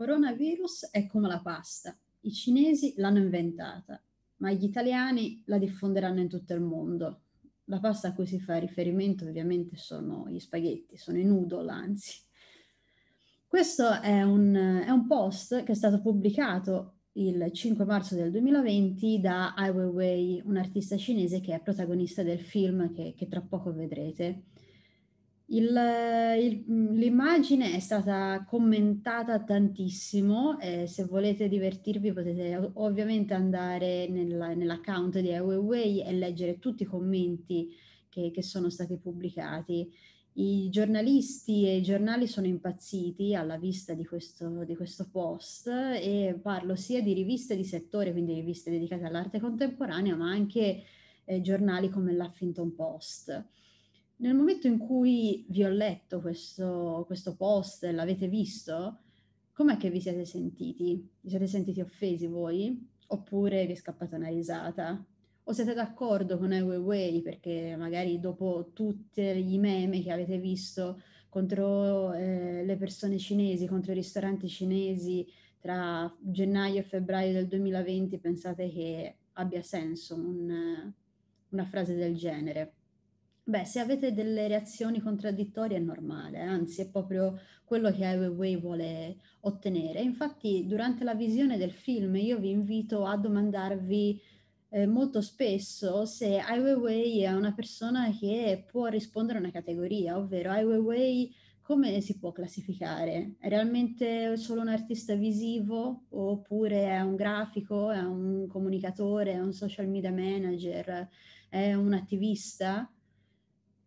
Coronavirus è come la pasta. I cinesi l'hanno inventata, ma gli italiani la diffonderanno in tutto il mondo. La pasta a cui si fa riferimento ovviamente sono gli spaghetti, sono i noodle anzi. Questo è un, è un post che è stato pubblicato il 5 marzo del 2020 da Ai Weiwei, un artista cinese che è protagonista del film che, che tra poco vedrete. Mhmm, l'immagine è stata commentata tantissimo, eh, se volete divertirvi potete ovviamente andare nella, nell'account di Huawei e leggere tutti i commenti che, che, sono stati pubblicati. I giornalisti e i giornali sono impazziti alla vista di questo, di questo post e parlo sia di riviste di settore, quindi riviste dedicate all'arte contemporanea, ma anche eh, giornali come l'Huffington Post nel momento in cui vi ho letto questo, questo post, l'avete visto, com'è che vi siete sentiti? Vi siete sentiti offesi voi? Oppure vi è scappata una risata? O siete d'accordo con Ai Weiwei perché magari dopo tutti i meme che avete visto contro eh, le persone cinesi, contro i ristoranti cinesi tra gennaio e febbraio del 2020 pensate che abbia senso un, una frase del genere? Beh, se avete delle reazioni contraddittorie è normale, eh, anzi è proprio quello che Ai Weiwei vuole ottenere. Infatti, durante la visione del film io vi invito a domandarvi eh, molto spesso se Ai Weiwei è una persona che può rispondere a una categoria, ovvero Ai Weiwei come si può classificare? È realmente solo un artista visivo oppure è un grafico, è un comunicatore, è un social media manager, è un attivista?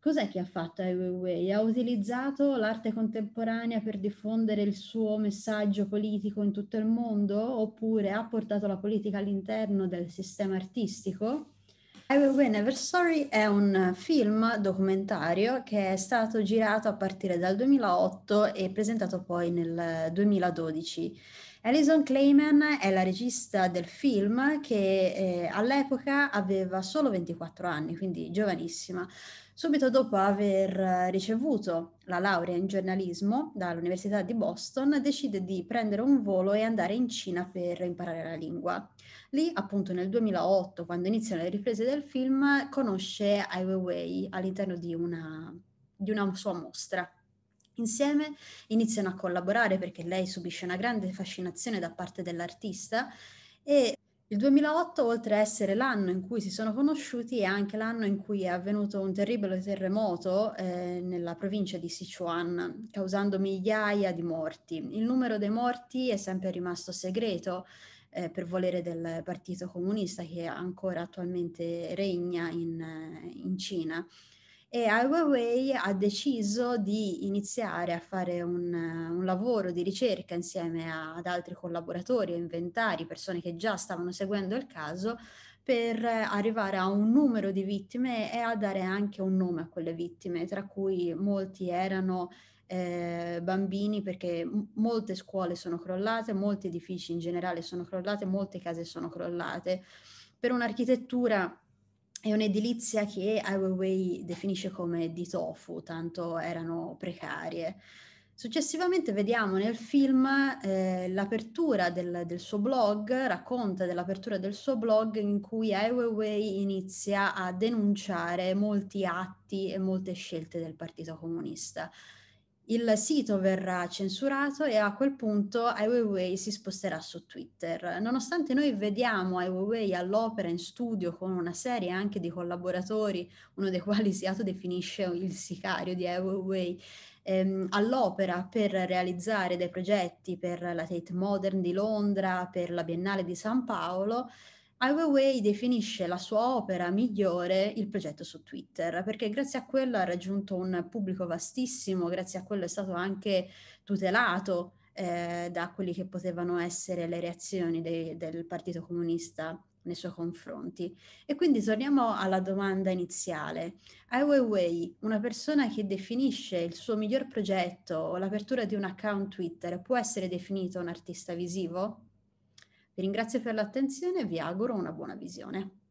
Cos'è che ha fatto Ai Weiwei? Ha utilizzato l'arte contemporanea per diffondere il suo messaggio politico in tutto il mondo oppure ha portato la politica all'interno del sistema artistico? Ai Weiwei Win Ever è un film documentario che è stato girato a partire dal 2008 e presentato poi nel 2012. Alison Clayman è la regista del film che eh, all'epoca aveva solo 24 anni, quindi giovanissima. Subito dopo aver eh, ricevuto la laurea in giornalismo dall'Università di Boston, decide di prendere un volo e andare in Cina per imparare la lingua. Lì, appunto nel 2008, quando iniziano le riprese del film, conosce Ai Weiwei all'interno di una, di una sua mostra Insieme iniziano a collaborare perché lei subisce una grande fascinazione da parte dell'artista e il 2008, oltre a essere l'anno in cui si sono conosciuti, è anche l'anno in cui è avvenuto un terribile terremoto eh, nella provincia di Sichuan, causando migliaia di morti. Il numero dei morti è sempre rimasto segreto eh, per volere del Partito Comunista che ancora attualmente regna in, eh, in Cina e Huawei ha deciso di iniziare a fare un, un lavoro di ricerca insieme a, ad altri collaboratori, inventari, persone che già stavano seguendo il caso per arrivare a un numero di vittime e a dare anche un nome a quelle vittime, tra cui molti erano eh, bambini perché m- molte scuole sono crollate, molti edifici in generale sono crollate, molte case sono crollate. Per un'architettura è un'edilizia che Ai Weiwei definisce come di tofu, tanto erano precarie. Successivamente vediamo nel film eh, l'apertura del, del, suo blog, racconta dell'apertura del suo blog in cui Ai Weiwei inizia a denunciare molti atti e molte scelte del Partito Comunista il sito verrà censurato e a quel punto Ai Weiwei si sposterà su Twitter. Nonostante noi vediamo Ai Weiwei all'opera in studio con una serie anche di collaboratori, uno dei quali si autodefinisce il sicario di Ai Weiwei, ehm, all'opera per realizzare dei progetti per la Tate Modern di Londra, per la Biennale di San Paolo, ai Weiwei definisce la sua opera migliore il progetto su Twitter, perché grazie a quello ha raggiunto un pubblico vastissimo, grazie a quello è stato anche tutelato eh, da quelli che potevano essere le reazioni de- del Partito Comunista nei suoi confronti. E quindi torniamo alla domanda iniziale. Ai Weiwei, una persona che definisce il suo miglior progetto o l'apertura di un account Twitter, può essere definito un artista visivo? Vi ringrazio per l'attenzione e vi auguro una buona visione.